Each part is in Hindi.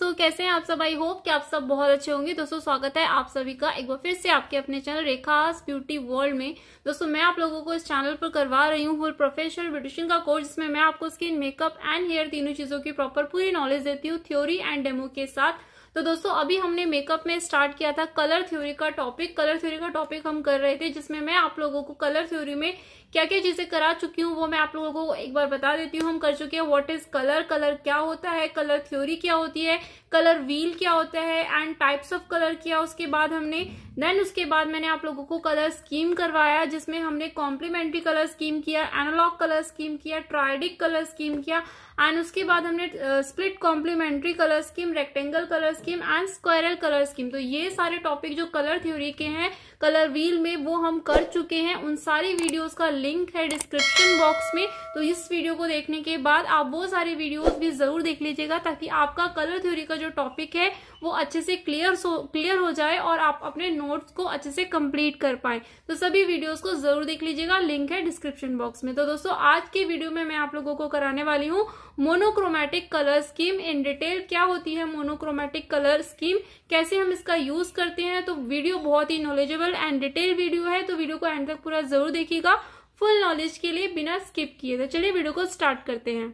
दोस्तों कैसे हैं आप सब आई होप कि आप सब बहुत अच्छे होंगे दोस्तों स्वागत है आप सभी का एक बार फिर से आपके अपने चैनल रेखास ब्यूटी वर्ल्ड में दोस्तों मैं आप लोगों को इस चैनल पर करवा रही हूँ फुल प्रोफेशनल ब्यूटिशियन का कोर्स जिसमें मैं आपको स्किन मेकअप एंड हेयर तीनों चीजों की प्रॉपर पूरी नॉलेज देती हूँ थ्योरी एंड डेमो के साथ तो दोस्तों अभी हमने मेकअप में स्टार्ट किया था कलर थ्योरी का टॉपिक कलर थ्योरी का टॉपिक हम कर रहे थे जिसमें मैं आप लोगों को कलर थ्योरी में क्या क्या चीजें करा चुकी हूँ वो मैं आप लोगों को एक बार बता देती हूँ हम कर चुके हैं व्हाट इज कलर कलर क्या होता है कलर थ्योरी क्या होती है कलर व्हील क्या होता है एंड टाइप्स ऑफ कलर किया उसके बाद हमने देन उसके बाद मैंने आप लोगों को कलर स्कीम करवाया जिसमें हमने कॉम्प्लीमेंट्री कलर स्कीम किया एनालॉग कलर स्कीम किया ट्रायडिक कलर स्कीम किया एंड उसके बाद हमने split complementary colour scheme rectangle colour scheme and square colour scheme तो ये सारे टॉपिक जो कलर थ्योरी के हैं कलर व्हील में वो हम कर चुके हैं उन सारी वीडियोस का लिंक है डिस्क्रिप्शन बॉक्स में तो इस वीडियो को देखने के बाद आप वो सारे वीडियोस भी जरूर देख लीजिएगा ताकि आपका कलर थ्योरी का जो टॉपिक है वो अच्छे से क्लियर क्लियर हो जाए और आप अपने नोट्स को अच्छे से कम्प्लीट कर पाए तो सभी वीडियोज को जरूर देख लीजिएगा लिंक है डिस्क्रिप्शन बॉक्स में तो दोस्तों आज की वीडियो में मैं आप लोगों को कराने वाली हूँ monochromatic colour scheme in detail क्या होती है मोनोक्रोमेटिक कलर स्कीम कैसे हम इसका यूज करते हैं तो वीडियो बहुत ही knowledgeable technical and detail video है तो वीडियो को एंड तक पूरा जरूर देखिएगा फुल नॉलेज के लिए बिना स्किप किए तो चलिए वीडियो को स्टार्ट करते हैं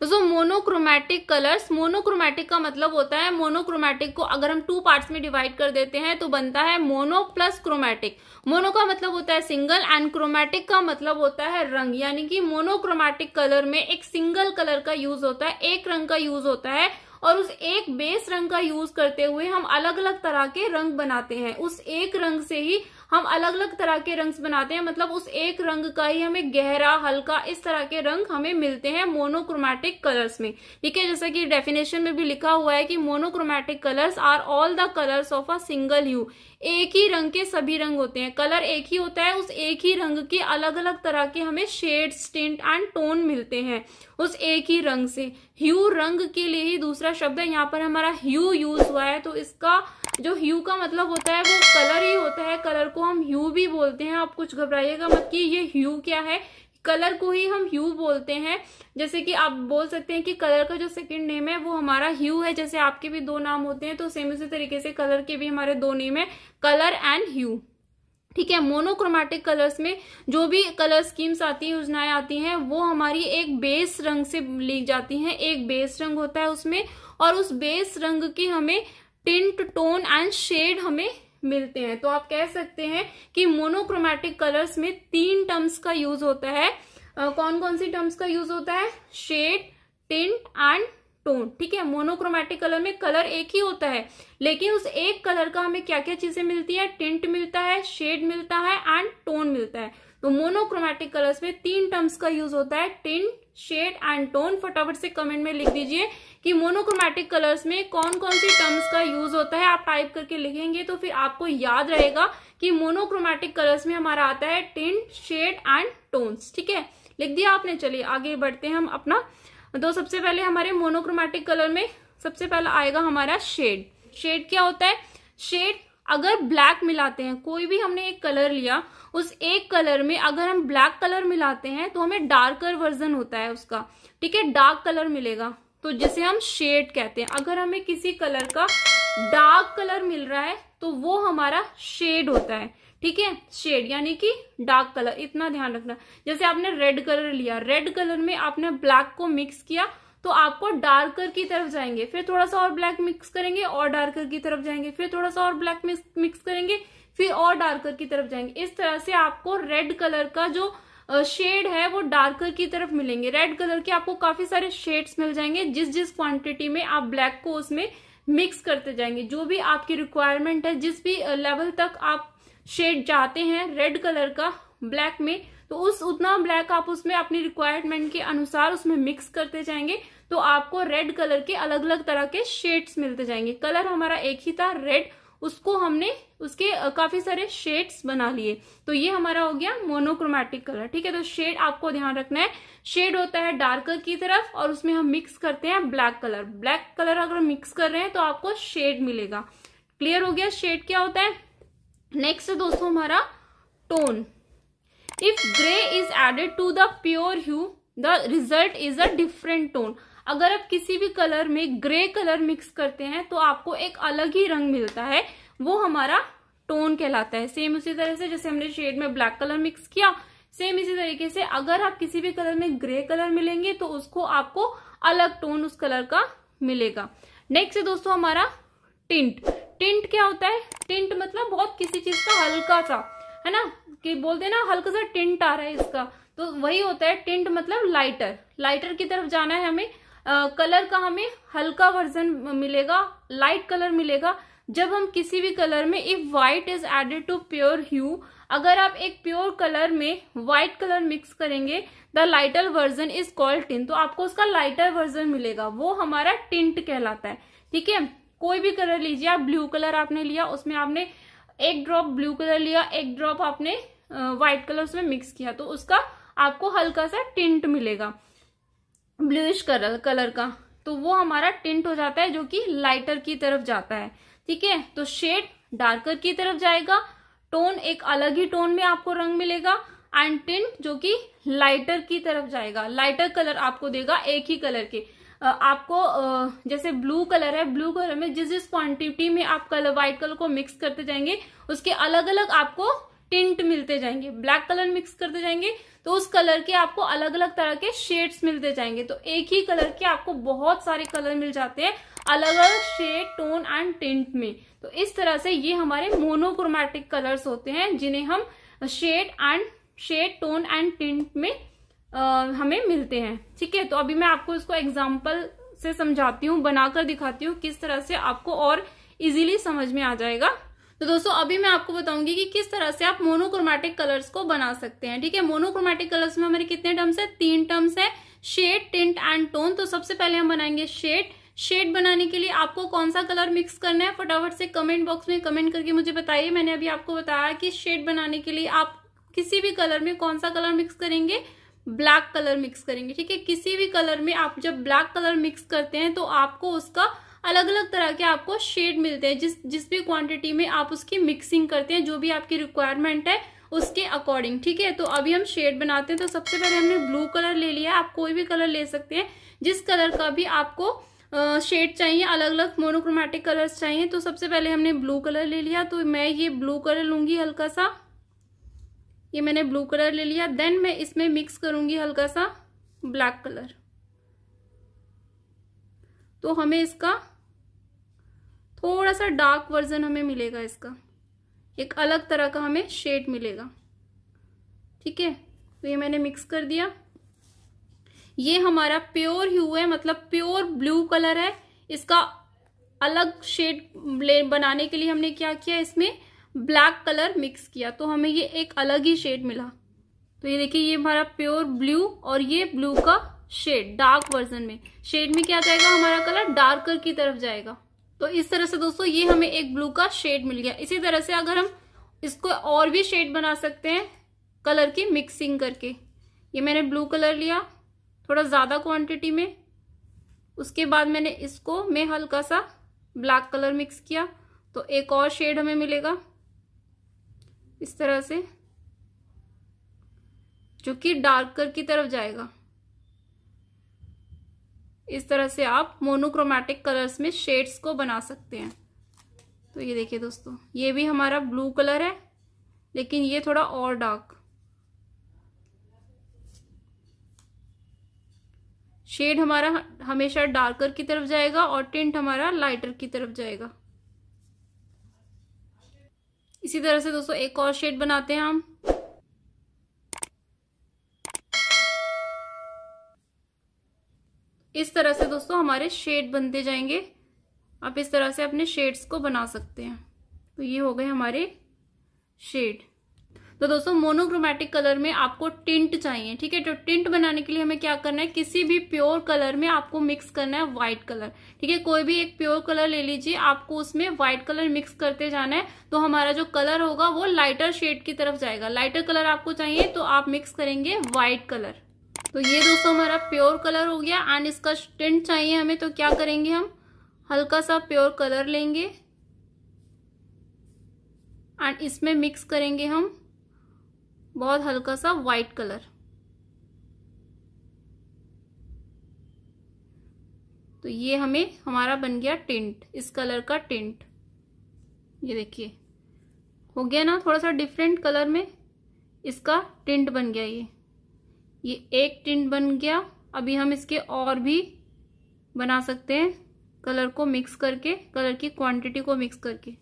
दोस्तों मोनोक्रोमैटिक कलर्स मोनोक्रोमैटिक का मतलब होता है मोनोक्रोमैटिक को अगर हम टू पार्ट्स में डिवाइड कर देते हैं तो बनता है मोनो प्लस क्रोमैटिक मोनो का मतलब होता है सिंगल एंड क्रोमैटिक का मतलब होता है रंग यानी कि मोनोक्रोमैटिक कलर में एक सिंगल कलर का यूज होता है एक रंग का यूज होता है और उस एक बेस रंग का यूज करते हुए हम अलग अलग तरह के रंग बनाते हैं उस एक रंग से ही हम अलग अलग तरह के रंग्स बनाते हैं मतलब उस एक रंग का ही हमें गहरा हल्का इस तरह के रंग हमें मिलते हैं मोनोक्रोमैटिक कलर्स में ठीक है जैसा कि डेफिनेशन में भी लिखा हुआ है कि monochromatic colours are all the colours of a single hue एक ही रंग के सभी रंग होते हैं कलर एक ही होता है उस एक ही रंग के अलग अलग तरह के हमें शेड स्टिंट एंड टोन मिलते हैं उस एक ही रंग से ह्यू रंग के लिए ही दूसरा शब्द है यहाँ पर हमारा ह्यू यूज हुआ है तो इसका जो ह्यू का मतलब होता है वो कलर ही होता है कलर को हम ह्यू भी बोलते हैं आप कुछ घबराइएगा मत कि ये ह्यू क्या है कलर को ही हम ह्यू बोलते हैं जैसे कि आप बोल सकते हैं कि कलर का जो सेकंड नेम है वो हमारा ह्यू है जैसे आपके भी दो नाम होते हैं तो सेम उसी तरीके से कलर के भी हमारे दो नेम है कलर एंड ह्यू ठीक है मोनोक्रोमेटिक कलर्स में जो भी कलर स्कीम्स आती है योजनाएं आती हैं वो हमारी एक बेस रंग से ली जाती हैं एक बेस रंग होता है उसमें और उस बेस रंग की हमें टिंट टोन एंड शेड हमें मिलते हैं तो आप कह सकते हैं कि मोनोक्रोमेटिक कलर्स में तीन टर्म्स का यूज होता है आ, कौन कौन सी टर्म्स का यूज होता है शेड टिंट एंड टोन ठीक है मोनोक्रोमेटिक कलर में कलर एक ही होता है लेकिन उस एक कलर का हमें क्या क्या चीजें मिलती है टिंट मिलता है शेड मिलता है एंड टोन मिलता है तो मोनोक्रोमेटिक कलर्स में तीन टर्म्स का यूज होता है टिंट शेड एंड टोन फटाफट से कमेंट में लिख दीजिए कि मोनोक्रोमेटिक कलर्स में कौन कौन सी टर्म्स का यूज होता है आप टाइप करके लिखेंगे तो फिर आपको याद रहेगा कि मोनोक्रोमेटिक कलर्स में हमारा आता है टिंट शेड एंड टोन्स ठीक है लिख दिया आपने चलिए आगे बढ़ते हैं हम अपना तो सबसे पहले हमारे मोनोक्रोमेटिक कलर में सबसे पहला आएगा हमारा शेड शेड क्या होता है शेड अगर ब्लैक मिलाते हैं कोई भी हमने एक कलर लिया उस एक कलर में अगर हम ब्लैक कलर मिलाते हैं तो हमें डार्कर वर्जन होता है उसका ठीक है डार्क कलर मिलेगा तो जिसे हम शेड कहते हैं अगर हमें किसी कलर का डार्क कलर मिल रहा है तो वो हमारा शेड होता है ठीक है शेड यानी कि डार्क कलर इतना ध्यान रखना जैसे आपने रेड कलर लिया रेड कलर में आपने ब्लैक को मिक्स किया तो आपको डार्कर की तरफ जाएंगे फिर थोड़ा सा और ब्लैक मिक्स करेंगे और डार्कर की तरफ जाएंगे फिर थोड़ा सा और ब्लैक मिक्स करेंगे फिर और डार्कर की तरफ जाएंगे इस तरह से आपको रेड कलर का जो शेड है वो डार्कर की तरफ मिलेंगे रेड कलर के आपको काफी सारे शेड्स मिल जाएंगे जिस जिस क्वांटिटी में आप ब्लैक को उसमें मिक्स करते जाएंगे जो भी आपकी रिक्वायरमेंट है जिस भी लेवल तक आप शेड चाहते हैं रेड कलर का ब्लैक में तो उस उतना ब्लैक आप उसमें अपनी रिक्वायरमेंट के अनुसार उसमें मिक्स करते जाएंगे तो आपको रेड कलर के अलग अलग तरह के शेड्स मिलते जाएंगे कलर हमारा एक ही था रेड उसको हमने उसके काफी सारे शेड्स बना लिए तो ये हमारा हो गया मोनोक्रोमेटिक कलर ठीक है तो शेड आपको ध्यान रखना है शेड होता है डार्कर की तरफ और उसमें हम मिक्स करते हैं ब्लैक कलर ब्लैक कलर अगर मिक्स कर रहे हैं तो आपको शेड मिलेगा क्लियर हो गया शेड क्या होता है नेक्स्ट दोस्तों हमारा tone if grey is added to the pure hue the result is a different tone अगर आप किसी भी कलर में ग्रे कलर मिक्स करते हैं तो आपको एक अलग ही रंग मिलता है वो हमारा टोन कहलाता है सेम उसी तरह से जैसे हमने शेड में ब्लैक कलर मिक्स किया सेम इसी तरीके से अगर आप किसी भी कलर में ग्रे कलर मिलेंगे तो उसको आपको अलग टोन उस कलर का मिलेगा नेक्स्ट है दोस्तों हमारा टिंट टिंट क्या होता है टिंट मतलब बहुत किसी चीज का हल्का सा है ना कि बोलते हैं ना हल्का सा टिंट आ रहा है इसका तो वही होता है टिंट मतलब लाइटर लाइटर की तरफ जाना है हमें आ, कलर का हमें हल्का वर्जन मिलेगा लाइट कलर मिलेगा जब हम किसी भी कलर में if white is added to pure hue अगर आप एक प्योर कलर में व्हाइट कलर मिक्स करेंगे the lighter version is called tint तो आपको उसका लाइटर वर्जन मिलेगा वो हमारा टिंट कहलाता है ठीक है कोई भी कलर लीजिए आप ब्लू कलर आपने लिया उसमें आपने एक ड्रॉप ब्लू कलर लिया एक ड्रॉप आपने व्हाइट कलर उसमें मिक्स किया तो उसका आपको हल्का सा टिंट मिलेगा ब्लूइश कलर कलर का तो वो हमारा टिंट हो जाता है जो कि लाइटर की तरफ जाता है ठीक है तो शेड डार्कर की तरफ जाएगा टोन एक अलग ही टोन में आपको रंग मिलेगा एंड टिंट जो कि लाइटर की तरफ जाएगा लाइटर कलर आपको देगा एक ही कलर के आपको जैसे ब्लू कलर है ब्लू कलर में जिस जिस क्वांटिटी में आप कलर व्हाइट कलर को मिक्स करते जाएंगे उसके अलग अलग आपको टिंट मिलते जाएंगे ब्लैक कलर मिक्स करते जाएंगे तो उस कलर के आपको अलग अलग तरह के शेड्स मिलते जाएंगे तो एक ही कलर के आपको बहुत सारे कलर मिल जाते हैं अलग अलग शेड टोन एंड टिंट में तो इस तरह से ये हमारे मोनोक्रोमेटिक कलर्स होते हैं जिन्हें हम shade and shade tone and tint में आ, हमें मिलते हैं ठीक है तो अभी मैं आपको इसको एग्जाम्पल से समझाती हूँ बनाकर दिखाती हूँ किस तरह से आपको और इजिली समझ में आ जाएगा तो दोस्तों अभी मैं आपको बताऊंगी कि किस तरह से आप मोनोक्रोमेटिक कलर्स को बना सकते हैं ठीक है मोनोक्रोमेटिक कलर्स में हमारे कितने टर्म्स है तीन टर्म्स है शेड टिंट एंड टोन तो सबसे पहले हम बनाएंगे शेड शेड बनाने के लिए आपको कौन सा कलर मिक्स करना है फटाफट से कमेंट बॉक्स में कमेंट करके मुझे बताइए मैंने अभी आपको बताया कि शेड बनाने के लिए आप किसी भी कलर में कौन सा कलर मिक्स करेंगे ब्लैक कलर मिक्स करेंगे ठीक है किसी भी कलर में आप जब ब्लैक कलर मिक्स करते हैं तो आपको उसका अलग अलग तरह के आपको शेड मिलते हैं जिस जिस भी क्वांटिटी में आप उसकी मिक्सिंग करते हैं जो भी आपकी रिक्वायरमेंट है उसके अकॉर्डिंग ठीक है तो अभी हम शेड बनाते हैं तो सबसे पहले हमने ब्लू कलर ले लिया आप कोई भी कलर ले सकते हैं जिस कलर का भी आपको शेड चाहिए अलग अलग मोनोक्रोमेटिक कलर्स चाहिए तो सबसे पहले हमने ब्लू कलर ले लिया तो मैं ये ब्लू कलर लूंगी हल्का सा ये मैंने ब्लू कलर ले लिया देन मैं इसमें मिक्स करूंगी हल्का सा ब्लैक कलर तो हमें इसका थोड़ा सा डार्क वर्जन हमें मिलेगा इसका एक अलग तरह का हमें शेड मिलेगा ठीक है तो ये मैंने मिक्स कर दिया ये हमारा प्योर ह्यू है मतलब प्योर ब्लू कलर है इसका अलग शेड बनाने के लिए हमने क्या किया इसमें ब्लैक कलर मिक्स किया तो हमें ये एक अलग ही शेड मिला तो ये देखिए ये हमारा प्योर ब्लू और ये ब्लू का शेड डार्क वर्जन में शेड में क्या जाएगा हमारा कलर डार्कर की तरफ जाएगा तो इस तरह से दोस्तों ये हमें एक ब्लू का शेड मिल गया इसी तरह से अगर हम इसको और भी शेड बना सकते हैं कलर की मिक्सिंग करके ये मैंने ब्लू कलर लिया थोड़ा ज़्यादा क्वांटिटी में उसके बाद मैंने इसको में हल्का सा ब्लैक कलर मिक्स किया तो एक और शेड हमें मिलेगा इस तरह से जो कि डार्कर की तरफ जाएगा इस तरह से आप मोनोक्रोमेटिक कलर्स में शेड्स को बना सकते हैं तो ये देखिए दोस्तों ये भी हमारा ब्लू कलर है लेकिन ये थोड़ा और डार्क शेड हमारा हमेशा डार्कर की तरफ जाएगा और टिंट हमारा लाइटर की तरफ जाएगा इसी तरह से दोस्तों एक और शेड बनाते हैं हम इस तरह से दोस्तों हमारे शेड बनते जाएंगे आप इस तरह से अपने शेड्स को बना सकते हैं तो ये हो गए हमारे शेड तो दोस्तों मोनोक्रोमेटिक कलर में आपको टिंट चाहिए ठीक है तो टिंट बनाने के लिए हमें क्या करना है किसी भी प्योर कलर में आपको मिक्स करना है व्हाइट कलर ठीक है कोई भी एक प्योर कलर ले लीजिए आपको उसमें व्हाइट कलर मिक्स करते जाना है तो हमारा जो कलर होगा वो लाइटर शेड की तरफ जाएगा लाइटर कलर आपको चाहिए तो आप मिक्स करेंगे व्हाइट कलर तो ये दोस्तों हमारा प्योर कलर हो गया एंड इसका टिंट चाहिए हमें तो क्या करेंगे हम हल्का सा प्योर कलर लेंगे एंड इसमें मिक्स करेंगे हम बहुत हल्का सा वाइट कलर तो ये हमें हमारा बन गया टिंट इस कलर का टिंट ये देखिए हो गया ना थोड़ा सा डिफरेंट कलर में इसका टिंट बन गया ये ये एक टिंट बन गया अभी हम इसके और भी बना सकते हैं कलर को मिक्स करके कलर की क्वांटिटी को मिक्स करके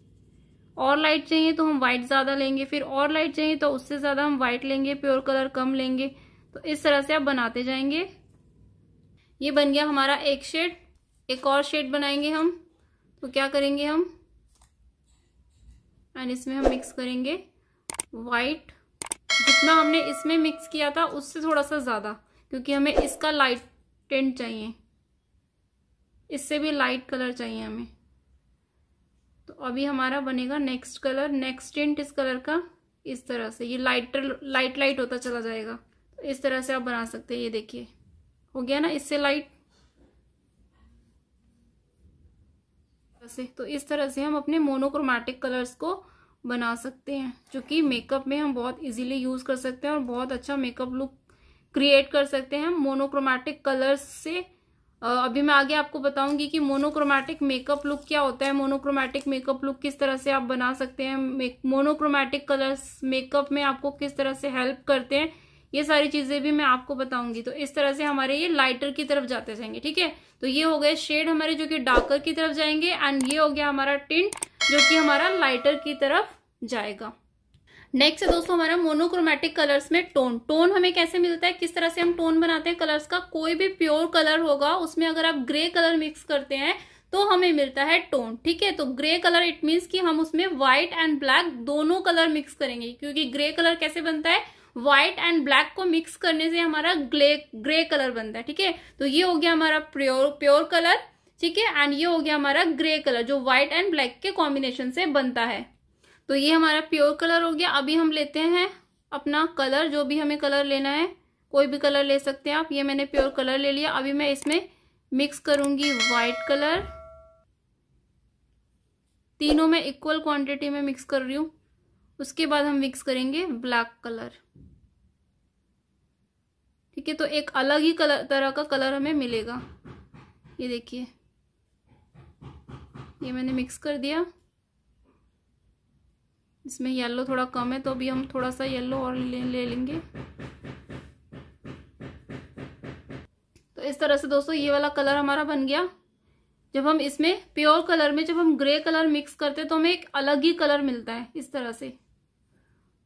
और लाइट चाहिए तो हम वाइट ज़्यादा लेंगे फिर और लाइट चाहिए तो उससे ज़्यादा हम वाइट लेंगे प्योर कलर कम लेंगे तो इस तरह से आप बनाते जाएंगे ये बन गया हमारा एक शेड एक और शेड बनाएंगे हम तो क्या करेंगे हम एंड इसमें हम मिक्स करेंगे वाइट जितना हमने इसमें मिक्स किया था उससे थोड़ा सा ज़्यादा क्योंकि हमें इसका लाइट टेंट चाहिए इससे भी लाइट कलर चाहिए हमें तो अभी हमारा बनेगा नेक्स्ट कलर नेक्स्ट टेंट इस कलर का इस तरह से ये लाइटर लाइट लाइट होता चला जाएगा तो इस तरह से आप बना सकते हैं ये देखिए हो गया ना इससे लाइट तो इस तरह से हम अपने मोनोक्रोमैटिक कलर्स को बना सकते हैं जो कि मेकअप में हम बहुत इजीली यूज़ कर सकते हैं और बहुत अच्छा मेकअप लुक क्रिएट कर सकते हैं मोनोक्रोमैटिक कलर्स से अभी मैं आगे आपको बताऊंगी कि मोनोक्रोमैटिक मेकअप लुक क्या होता है मोनोक्रोमैटिक मेकअप लुक किस तरह से आप बना सकते हैं मोनोक्रोमैटिक कलर्स मेकअप में आपको किस तरह से हेल्प करते हैं ये सारी चीजें भी मैं आपको बताऊंगी तो इस तरह से हमारे ये लाइटर की तरफ जाते जाएंगे ठीक है तो ये हो गए शेड हमारे जो कि डार्कर की तरफ जाएंगे एंड ये हो गया हमारा टिंट जो कि हमारा लाइटर की तरफ जाएगा नेक्स्ट है दोस्तों हमारा मोनोक्रोमेटिक कलर्स में टोन टोन हमें कैसे मिलता है किस तरह से हम टोन बनाते हैं कलर्स का कोई भी प्योर कलर होगा उसमें अगर आप ग्रे कलर मिक्स करते हैं तो हमें मिलता है टोन ठीक है तो ग्रे कलर इट मीन्स कि हम उसमें व्हाइट एंड ब्लैक दोनों कलर मिक्स करेंगे क्योंकि ग्रे कलर कैसे बनता है व्हाइट एंड ब्लैक को मिक्स करने से हमारा ग्रे ग्रे कलर बनता है ठीक है तो ये हो गया हमारा प्योर प्योर कलर ठीक है एंड ये हो गया हमारा ग्रे कलर जो व्हाइट एंड ब्लैक के कॉम्बिनेशन से बनता है तो ये हमारा प्योर कलर हो गया अभी हम लेते हैं अपना कलर जो भी हमें कलर लेना है कोई भी कलर ले सकते हैं आप ये मैंने प्योर कलर ले लिया अभी मैं इसमें मिक्स करूंगी वाइट कलर तीनों में इक्वल क्वांटिटी में मिक्स कर रही हूँ उसके बाद हम मिक्स करेंगे ब्लैक कलर ठीक है तो एक अलग ही कलर तरह का कलर हमें मिलेगा ये देखिए ये मैंने मिक्स कर दिया इसमें येलो थोड़ा कम है तो अभी हम थोड़ा सा येलो और ले, ले लेंगे तो इस तरह से दोस्तों ये वाला कलर हमारा बन गया जब हम इसमें प्योर कलर में जब हम ग्रे कलर मिक्स करते हैं तो हमें एक अलग ही कलर मिलता है इस तरह से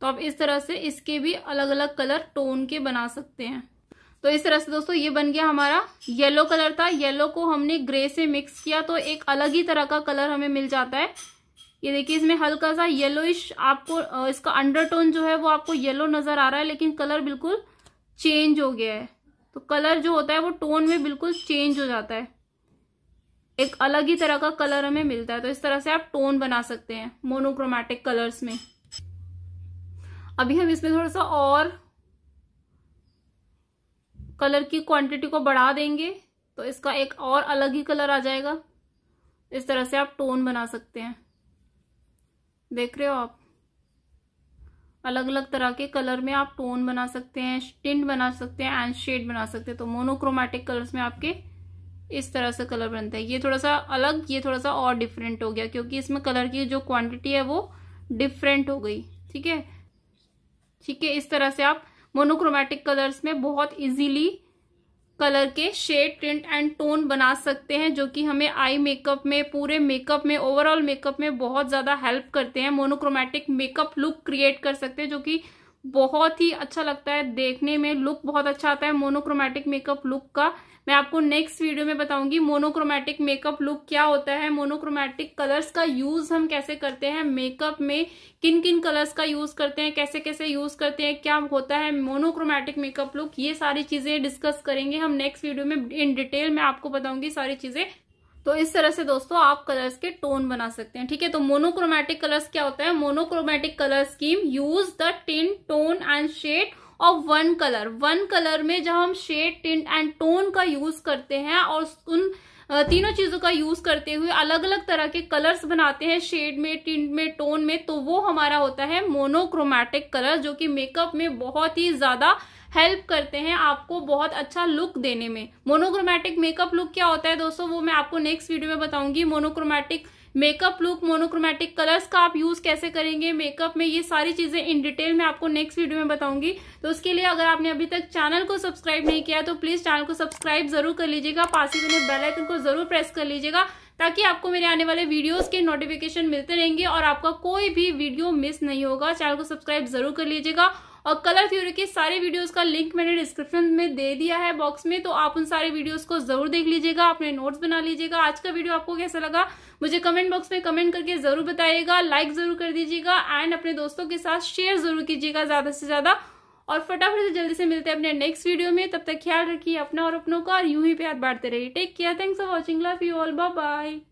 तो आप इस तरह से इसके भी अलग अलग कलर टोन के बना सकते हैं तो इस तरह से दोस्तों ये बन गया हमारा येलो कलर था येलो को हमने ग्रे से मिक्स किया तो एक अलग ही तरह का कलर हमें मिल जाता है ये देखिए इसमें हल्का सा येलोइश आपको इसका अंडरटोन जो है वो आपको येलो नजर आ रहा है लेकिन कलर बिल्कुल चेंज हो गया है तो कलर जो होता है वो टोन में बिल्कुल चेंज हो जाता है एक अलग ही तरह का कलर हमें मिलता है तो इस तरह से आप टोन बना सकते हैं मोनोक्रोमेटिक कलर्स में अभी हम इसमें थोड़ा सा और कलर की क्वांटिटी को बढ़ा देंगे तो इसका एक और अलग ही कलर आ जाएगा इस तरह से आप टोन बना सकते हैं देख रहे हो आप अलग अलग तरह के कलर में आप टोन बना सकते हैं टिंट बना सकते हैं एंड शेड बना सकते हैं तो मोनोक्रोमेटिक कलर्स में आपके इस तरह से कलर बनता है ये थोड़ा सा अलग ये थोड़ा सा और डिफरेंट हो गया क्योंकि इसमें कलर की जो क्वांटिटी है वो डिफरेंट हो गई ठीक है ठीक है इस तरह से आप मोनोक्रोमेटिक कलर्स में बहुत इजीली कलर के शेड प्रिंट एंड टोन बना सकते हैं जो कि हमें आई मेकअप में पूरे मेकअप में ओवरऑल मेकअप में बहुत ज़्यादा हेल्प करते हैं मोनोक्रोमेटिक मेकअप लुक क्रिएट कर सकते हैं जो कि बहुत ही अच्छा लगता है देखने में लुक बहुत अच्छा आता है मोनोक्रोमेटिक मेकअप लुक का मैं आपको नेक्स्ट वीडियो में बताऊंगी मोनोक्रोमेटिक मेकअप लुक क्या होता है मोनोक्रोमेटिक कलर्स का यूज हम कैसे करते हैं मेकअप में किन किन कलर्स का यूज करते हैं कैसे कैसे यूज करते हैं क्या होता है मोनोक्रोमेटिक मेकअप लुक ये सारी चीजें डिस्कस करेंगे हम नेक्स्ट वीडियो में इन डिटेल में आपको बताऊंगी सारी चीजें तो इस तरह से दोस्तों आप कलर्स के टोन बना सकते हैं ठीक है तो मोनोक्रोमेटिक कलर्स क्या होता है monochromatic colour scheme use the tint tone and shade और वन कलर वन कलर में जब हम शेड टिंट एंड टोन का यूज करते हैं और उन तीनों चीजों का यूज करते हुए अलग अलग तरह के कलर्स बनाते हैं शेड में टिंट में टोन में तो वो हमारा होता है मोनोक्रोमैटिक कलर जो कि मेकअप में बहुत ही ज्यादा हेल्प करते हैं आपको बहुत अच्छा लुक देने में मोनोक्रोमैटिक मेकअप लुक क्या होता है दोस्तों वो मैं आपको नेक्स्ट वीडियो में बताऊंगी monochromatic makeup look monochromatic colours का आप यूज कैसे करेंगे मेकअप में ये सारी चीजें इन डिटेल में आपको नेक्स्ट वीडियो में बताऊंगी तो उसके लिए अगर आपने अभी तक चैनल को सब्सक्राइब नहीं किया तो प्लीज चैनल को सब्सक्राइब जरूर कर लीजिएगा पास ही बने बेलाइकन को जरूर प्रेस कर लीजिएगा ताकि आपको मेरे आने वाले वीडियोस के नोटिफिकेशन मिलते रहेंगे और आपका कोई भी वीडियो मिस नहीं होगा चैनल को सब्सक्राइब जरूर कर लीजिएगा और कलर थ्योरी के सारे वीडियोस का लिंक मैंने डिस्क्रिप्शन में दे दिया है बॉक्स में तो आप उन सारे वीडियोस को जरूर देख लीजिएगा अपने नोट्स बना लीजिएगा आज का वीडियो आपको कैसा लगा मुझे कमेंट बॉक्स में कमेंट करके जरूर बताइएगा लाइक जरूर कर दीजिएगा एंड अपने दोस्तों के साथ शेयर जरूर कीजिएगा ज्यादा से ज्यादा और फटाफट से जल्दी से मिलते हैं अपने नेक्स्ट वीडियो में तब तक ख्याल रखिए अपना और अपनों का और यूं ही प्यार बांटते रहिए take care thanks for watching love you all bye